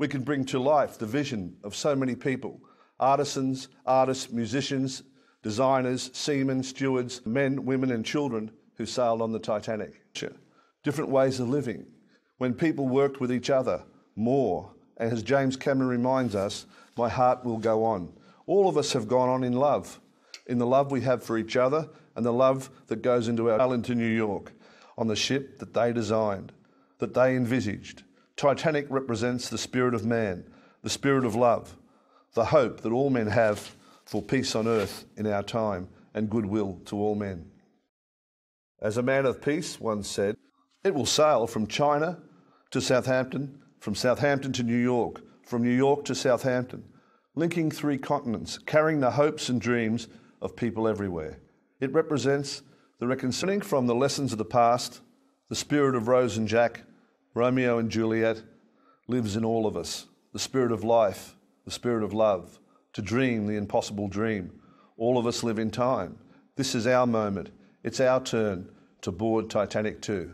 we can bring to life the vision of so many people artisans, artists, musicians, designers, seamen, stewards, men, women, and children who sailed on the Titanic. Different ways of living, when people worked with each other more, and as James Cameron reminds us, my heart will go on. All of us have gone on in love, in the love we have for each other and the love that goes into our Island to New York on the ship that they designed, that they envisaged, Titanic represents the spirit of man, the spirit of love, the hope that all men have for peace on earth in our time and goodwill to all men. As a man of peace once said, it will sail from China to Southampton, from Southampton to New York, from New York to Southampton, linking three continents, carrying the hopes and dreams of people everywhere. It represents the reconciling from the lessons of the past, the spirit of Rose and Jack, Romeo and Juliet lives in all of us the spirit of life, the spirit of love, to dream the impossible dream. All of us live in time. This is our moment. It's our turn to board Titanic 2.